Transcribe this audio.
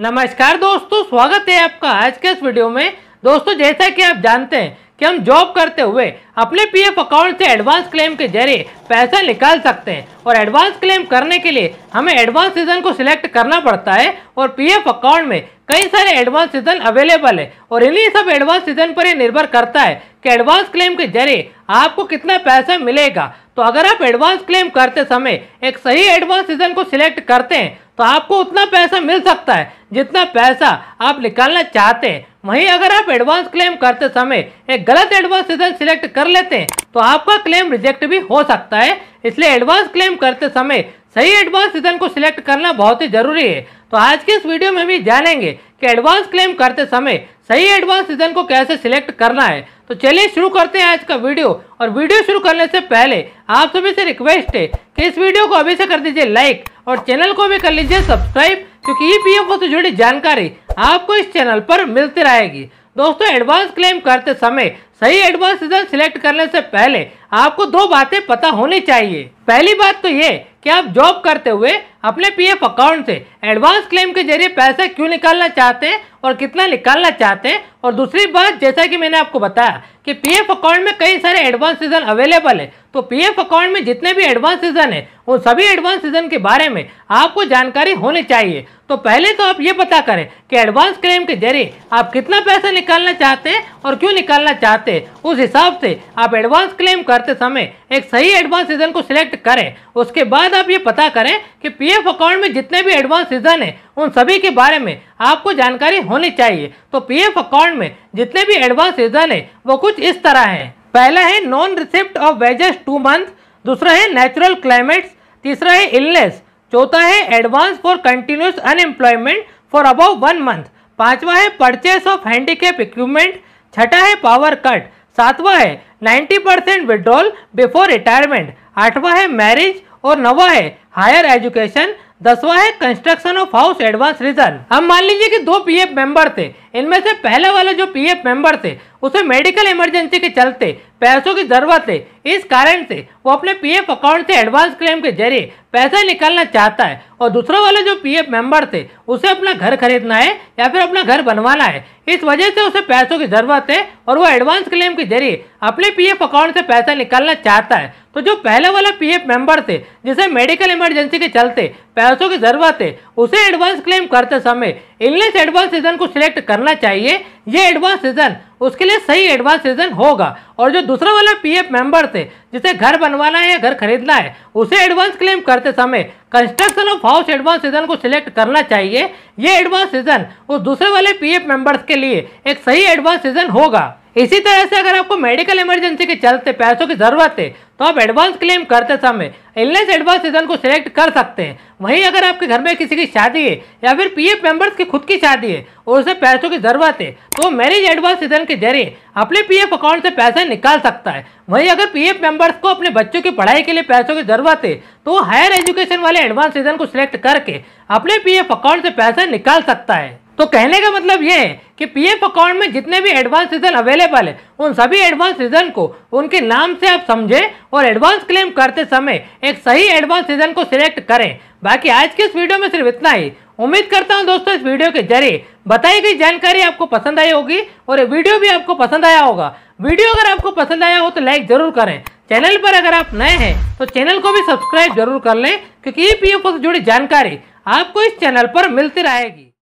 नमस्कार दोस्तों स्वागत है आपका आज के इस वीडियो में दोस्तों जैसा कि आप जानते हैं कि हम जॉब करते हुए अपने पीएफ अकाउंट से एडवांस क्लेम के जरिए पैसा निकाल सकते हैं और एडवांस क्लेम करने के लिए हमें एडवांस सीजन को सिलेक्ट करना पड़ता है और पीएफ अकाउंट में कई सारे एडवांस सीजन अवेलेबल है और इन्हीं सब एडवांस सीजन पर यह निर्भर करता है कि एडवांस क्लेम के जरिए आपको कितना पैसा मिलेगा तो अगर आप एडवांस क्लेम करते समय एक सही एडवांस सीजन को सिलेक्ट करते हैं तो आपको उतना पैसा मिल सकता है जितना पैसा आप निकालना चाहते हैं वहीं अगर आप एडवांस क्लेम करते समय एक गलत एडवांस सीजन सिलेक्ट कर लेते हैं तो आपका क्लेम रिजेक्ट भी हो सकता है इसलिए एडवांस क्लेम करते समय सही एडवांस सीजन को सिलेक्ट करना बहुत ही जरूरी है तो आज के इस वीडियो में भी जानेंगे कि एडवांस क्लेम करते समय सही एडवांस सीजन को कैसे सिलेक्ट करना है तो चलिए शुरू करते हैं आज का वीडियो और वीडियो शुरू करने से पहले आप सभी से रिक्वेस्ट है कि इस वीडियो को अभी से कर दीजिए लाइक और चैनल को भी कर लीजिए सब्सक्राइब क्योंकि ई पी से जुड़ी जानकारी आपको इस चैनल पर मिलती रहेगी दोस्तों एडवांस क्लेम करते समय सही एडवांस सीजन सिलेक्ट करने से पहले आपको दो बातें पता होनी चाहिए पहली बात तो ये कि आप जॉब करते हुए अपने पीएफ अकाउंट से एडवांस क्लेम के जरिए पैसा क्यों निकालना चाहते हैं और कितना निकालना चाहते हैं और दूसरी बात जैसा कि मैंने आपको बताया कि पीएफ अकाउंट में कई सारे एडवांस सीजन अवेलेबल है तो पीएफ अकाउंट में जितने भी एडवांस सीजन है उन सभी एडवांस सीजन के बारे में आपको जानकारी होनी चाहिए तो पहले तो आप ये पता करें कि एडवांस क्लेम के जरिए आप कितना पैसा निकालना चाहते हैं और क्यों निकालना चाहते हैं उस हिसाब से आप एडवांस क्लेम करते समय एक सही एडवांस सीजन को सिलेक्ट करें उसके बाद आप ये पता करें कि पीएफ अकाउंट में जितने भी एडवांस सीजन है उन सभी के बारे में आपको जानकारी होनी चाहिए तो पीएफ अकाउंट में जितने भी एडवांस सीजन है वो कुछ इस तरह है पहला है non receipt of wages two month दूसरा है नेचुरल क्लाइमेट्स तीसरा है इलनेस चौथा है advance for continuous unemployment for about one month पांचवा है परचेस ऑफ हैंडीकेप इक्विपमेंट छठा है पावर कट सातवां है 90 परसेंट विड्रॉल बिफोर रिटायरमेंट आठवां है मैरिज और नवा है हायर एजुकेशन दसवा है construction of house advance reason हम मान लीजिए कि दो पीएफ मेंबर थे इनमें से पहले वाले जो पीएफ मेंबर थे उसे मेडिकल इमरजेंसी के चलते पैसों की जरूरत है इस कारण से वो अपने पीएफ अकाउंट से एडवांस क्लेम के जरिए पैसा निकालना चाहता है और दूसरा वाला जो पीएफ मेंबर थे उसे अपना घर खरीदना है या फिर अपना घर बनवाना है इस वजह से उसे पैसों की जरूरत है और वो एडवांस क्लेम के जरिए अपने पीएफ अकाउंट से पैसा निकालना चाहता है तो जो पहले वाला पीएफ मेंबर थे जिसे मेडिकल इमरजेंसी के चलते पैसों की ज़रूरत है उसे एडवांस क्लेम करते समय इनलेस एडवांस सीजन को सिलेक्ट करना चाहिए ये एडवांस सीजन उसके लिए सही एडवांस सीजन होगा और जो दूसरा वाला पीएफ मेंबर थे जिसे घर बनवाना है या घर खरीदना है उसे एडवांस क्लेम करते समय construction of house advance season को सिलेक्ट करना चाहिए ये एडवांस सीजन उस दूसरे वाले पीएफ मेंबर्स के लिए एक सही एडवांस सीजन होगा इसी तरह से अगर आपको मेडिकल इमरजेंसी के चलते पैसों की ज़रूरत है तो आप एडवांस क्लेम करते समय इलनेस एडवांस सीजन को सिलेक्ट कर सकते हैं वहीं अगर आपके घर में किसी की शादी है या फिर पीएफ मेंबर्स की खुद की शादी है और उसे पैसों की ज़रूरत है तो मैरिज एडवांस सीजन के जरिए अपने पीएफ अकाउंट से पैसे निकाल सकता है वहीं अगर पीएफ मेंबर्स को अपने बच्चों की पढ़ाई के लिए पैसों की ज़रूरत है तो हायर एजुकेशन वाले एडवांस सीजन को सिलेक्ट करके अपने पी अकाउंट से पैसे निकाल सकता है तो कहने का मतलब ये है कि पीएफ अकाउंट में जितने भी एडवांस रीजन अवेलेबल है उन सभी एडवांस रीजन को उनके नाम से आप समझें और एडवांस क्लेम करते समय एक सही एडवांस रीजन को सिलेक्ट करें बाकी आज के इस वीडियो में सिर्फ इतना ही उम्मीद करता हूं दोस्तों इस वीडियो के जरिए बताई गई जानकारी आपको पसंद आई होगी और ये वीडियो भी आपको पसंद आया होगा वीडियो अगर आपको पसंद आया हो तो लाइक जरूर करें चैनल पर अगर आप नए हैं तो चैनल को भी सब्सक्राइब जरूर कर लें क्योंकि ई पी से जुड़ी जानकारी आपको इस चैनल पर मिलती रहेगी